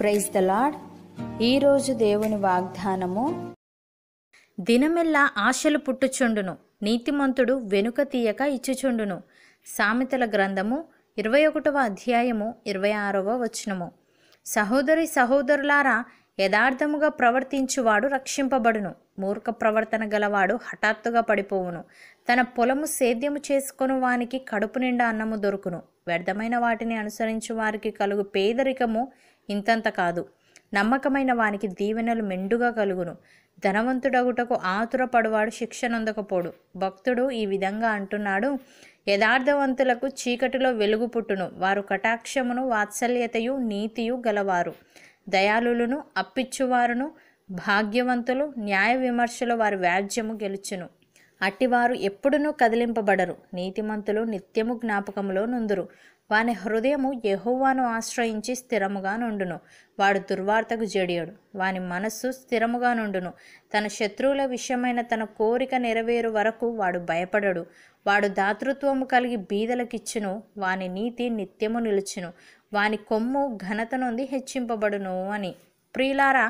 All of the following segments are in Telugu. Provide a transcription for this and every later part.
ప్రైజ్ ద లాడ్ ఈరోజు దేవుని వాగ్దానము దినమెల్లా ఆశలు పుట్టుచుండును నీతిమంతుడు వెనుక తీయక ఇచ్చుచుండును సామెతల గ్రంథము ఇరవై ఒకటవ అధ్యాయము ఇరవై ఆరవ వచనము సహోదరి సహోదరులారా యథార్థముగా ప్రవర్తించువాడు రక్షింపబడును మూర్ఖ ప్రవర్తన గలవాడు హఠాత్తుగా పడిపోవును తన పొలము సేద్యము చేసుకుని వానికి కడుపు నిండా అన్నము దొరుకును వ్యర్థమైన వాటిని అనుసరించు వారికి కలుగు పేదరికము ఇంతంత కాదు నమ్మకమైన వానికి దీవెనలు మెండుగా కలుగును ధనవంతుడగుటకు ఆతురపడువాడు శిక్షణొందకపోడు భక్తుడు ఈ విధంగా అంటున్నాడు యథార్థవంతులకు చీకటిలో వెలుగు పుట్టును వారు కటాక్షమును వాత్సల్యతయు నీతియు గలవారు దయాళులను అప్పిచ్చువారును భాగ్యవంతులు న్యాయ విమర్శలు వారి వ్యాజ్యము గెలుచును అట్టివారు ఎప్పుడునూ కదిలింపబడరు నీతిమంతులు నిత్యము జ్ఞాపకములో నుందురు వాని హృదయము యహోవాను ఆశ్రయించి స్థిరముగా నుండును వాడు దుర్వార్తకు జడియడు వాని మనస్సు స్థిరముగా నుండును తన శత్రువుల విషయమైన తన కోరిక నెరవేరు వరకు వాడు భయపడడు వాడు దాతృత్వము కలిగి బీదలకిచ్చును వాని నీతి నిత్యము నిలుచును వాని కొమ్ము ఘనత నుండి హెచ్చింపబడును అని ప్రియులారా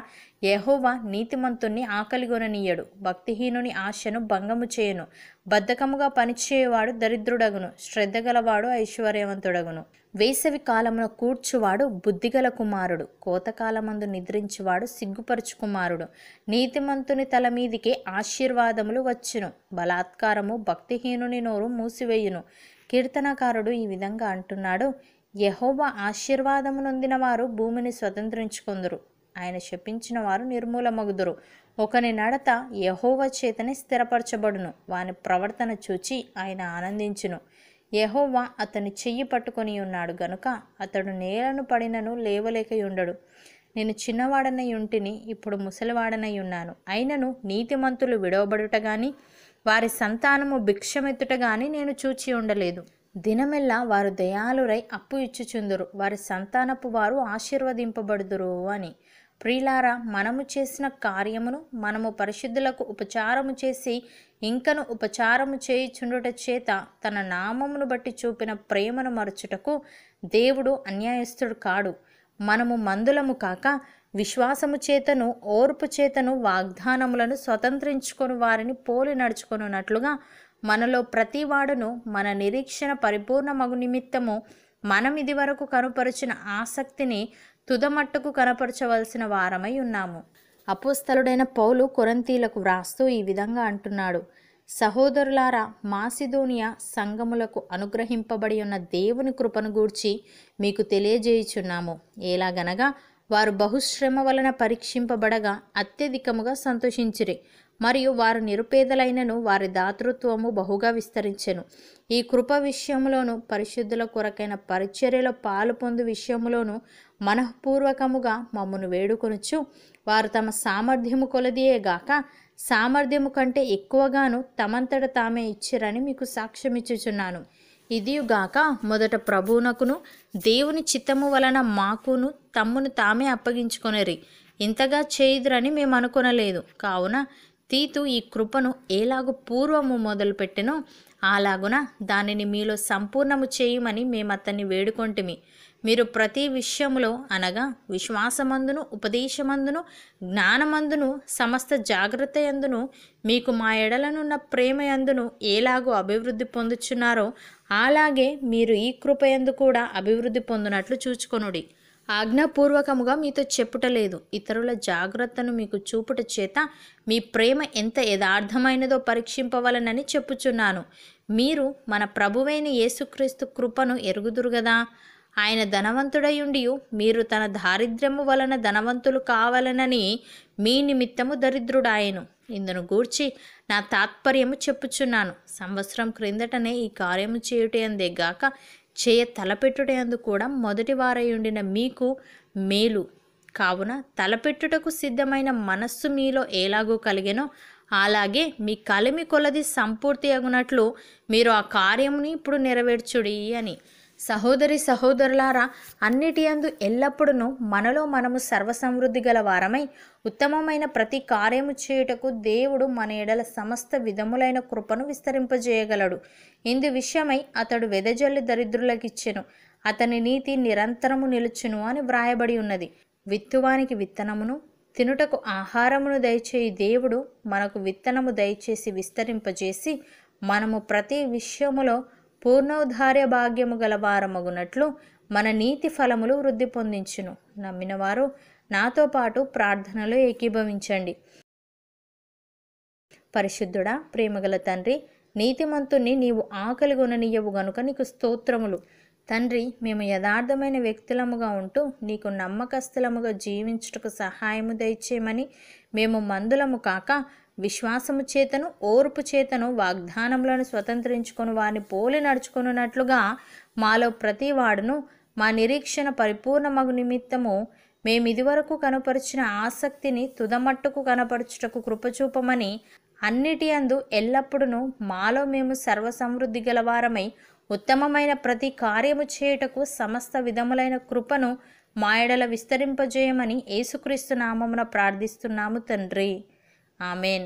యహోవా నీతిమంతుణ్ణి ఆకలిగొననీయడు భక్తిహీనుని ఆశను భంగము చేయను బద్ధకముగా పనిచేయవాడు దరిద్రుడగును శ్రద్ధ గలవాడు ఐశ్వర్యవంతుడగును వేసవి కాలమున కూర్చువాడు బుద్ధిగల కుమారుడు కోతకాలమందు నిద్రించువాడు సిగ్గుపరుచు కుమారుడు నీతిమంతుని తల మీదికే ఆశీర్వాదములు వచ్చును బలాత్కారము భక్తిహీనుని నోరు మూసివేయును కీర్తనకారుడు ఈ విధంగా అంటున్నాడు యహోవ ఆశీర్వాదమునొందిన వారు భూమిని స్వతంత్రించుకుందరు ఆయన శపించిన వారు నిర్మూలమగుదురు ఒకని నడత యహోవ చేతని స్థిరపరచబడును వాని ప్రవర్తన చూచి ఆయన ఆనందించును యహోవా అతని చెయ్యి పట్టుకొని ఉన్నాడు గనుక అతడు నేలను పడినను లేవలేకయుండడు నేను చిన్నవాడనై ఉంటిని ఇప్పుడు ముసలివాడనై ఉన్నాను అయినను నీతిమంతులు విడవబడుట గాని వారి సంతానము భిక్షమెత్తుట గాని నేను చూచి ఉండలేదు దినమెల్లా వారు దయాలురై అప్పు ఇచ్చుచుందురు వారి సంతానపు వారు ఆశీర్వదింపబడుదురు అని ప్రియులారా మనము చేసిన కార్యమును మనము పరిశుద్ధులకు ఉపచారము చేసి ఇంకను ఉపచారము చేయుచుండుట చేత తన నామమును బట్టి చూపిన ప్రేమను మరుచుటకు దేవుడు అన్యాయస్తుడు కాడు మనము మందులము కాక విశ్వాసము చేతను ఓర్పు చేతను వాగ్దానములను స్వతంత్రించుకొని వారిని పోలి నడుచుకొనున్నట్లుగా మనలో వాడును మన నిరీక్షణ పరిపూర్ణ మగు నిమిత్తము మనం ఇదివరకు కనుపరిచిన ఆసక్తిని తుదమట్టుకు కనపరచవలసిన వారమై ఉన్నాము అపోస్తలుడైన పౌలు కొరంతీలకు వ్రాస్తూ ఈ విధంగా అంటున్నాడు సహోదరులారా మాసిదోనియా సంఘములకు అనుగ్రహింపబడి ఉన్న దేవుని కృపను గూర్చి మీకు తెలియజేయుచున్నాము ఎలాగనగా వారు బహుశ్రమ వలన పరీక్షింపబడగా అత్యధికముగా సంతోషించిరి మరియు వారు నిరుపేదలైనను వారి దాతృత్వము బహుగా విస్తరించెను ఈ కృప విషయంలోను పరిశుద్ధుల కొరకైన పరిచర్యలో పాలు పొందు విషయంలోను మనఃపూర్వకముగా మమ్మను వేడుకొనుచు వారు తమ సామర్థ్యము కొలదియేగాక సామర్థ్యము కంటే ఎక్కువగాను తమంతట తామే ఇచ్చిరని మీకు సాక్ష్యమిచ్చుచున్నాను ఇదియుగాక మొదట ప్రభువునకును దేవుని చిత్తము వలన మాకును తమ్మును తామే అప్పగించుకొనరి ఇంతగా చేయుదురని మేము అనుకొనలేదు కావున తీతు ఈ కృపను ఏలాగు పూర్వము మొదలుపెట్టెనో అలాగున దానిని మీలో సంపూర్ణము చేయమని మేము అతన్ని వేడుకొంటిమి మీరు ప్రతి విషయములో అనగా విశ్వాసమందును ఉపదేశమందును జ్ఞానమందును సమస్త జాగ్రత్త ఎందును మీకు మా ఎడలనున్న ప్రేమ ఎందును ఏలాగో అభివృద్ధి పొందుచున్నారో అలాగే మీరు ఈ కృప ఎందు కూడా అభివృద్ధి పొందినట్లు చూచుకొనుడి ఆజ్ఞాపూర్వకముగా మీతో చెప్పుటలేదు ఇతరుల జాగ్రత్తను మీకు చూపుట చేత మీ ప్రేమ ఎంత యథార్థమైనదో పరీక్షింపవలనని చెప్పుచున్నాను మీరు మన ప్రభువైన యేసుక్రీస్తు కృపను ఎరుగుదురు కదా ఆయన ధనవంతుడయుండి మీరు తన దారిద్ర్యము వలన ధనవంతులు కావాలనని మీ నిమిత్తము దరిద్రుడాయను ఇందును గూర్చి నా తాత్పర్యము చెప్పుచున్నాను సంవత్సరం క్రిందటనే ఈ కార్యము గాక చేయ తలపెట్టుటందు కూడా మొదటి వారై ఉండిన మీకు మేలు కావున తలపెట్టుటకు సిద్ధమైన మనస్సు మీలో ఎలాగో కలిగేనో అలాగే మీ కలిమి కొలది సంపూర్తి అగునట్లు మీరు ఆ కార్యముని ఇప్పుడు నెరవేర్చుడి అని సహోదరి సహోదరులారా అన్నిటి అందు ఎల్లప్పుడూ మనలో మనము సర్వసమృద్ధి గల వారమై ఉత్తమమైన ప్రతి కార్యము చేయుటకు దేవుడు మన ఎడల సమస్త విధములైన కృపను విస్తరింపజేయగలడు ఇందు విషయమై అతడు వెదజల్లి దరిద్రులకిచ్చెను అతని నీతి నిరంతరము నిలుచును అని వ్రాయబడి ఉన్నది విత్తువానికి విత్తనమును తినుటకు ఆహారమును దయచేయి దేవుడు మనకు విత్తనము దయచేసి విస్తరింపజేసి మనము ప్రతి విషయములో పూర్ణోద్ధార్య భాగ్యము గల వారమగునట్లు మన నీతి ఫలములు వృద్ధి పొందించును నమ్మినవారు నాతో పాటు ప్రార్థనలు ఏకీభవించండి పరిశుద్ధుడా ప్రేమగల తండ్రి నీతిమంతుణ్ణి నీవు ఆకలి ఆకలిగొననీయవు గనుక నీకు స్తోత్రములు తండ్రి మేము యథార్థమైన వ్యక్తులముగా ఉంటూ నీకు నమ్మకస్తులముగా జీవించుటకు సహాయము దయచేయమని మేము మందులము కాక విశ్వాసము చేతను ఓర్పు చేతను వాగ్దానములను స్వతంత్రించుకుని వారిని పోలి నడుచుకున్నట్లుగా మాలో ప్రతి వాడును మా నిరీక్షణ పరిపూర్ణమగు నిమిత్తము మేము ఇదివరకు కనపరిచిన ఆసక్తిని తుదమట్టుకు కనపరచుటకు కృపచూపమని అన్నిటి అందు ఎల్లప్పుడూ మాలో మేము సర్వసమృద్ధి గలవారమై ఉత్తమమైన ప్రతి కార్యము చేయుటకు సమస్త విధములైన కృపను మాయడల విస్తరింపజేయమని యేసుక్రీస్తు నామమున ప్రార్థిస్తున్నాము తండ్రి ആമേൻ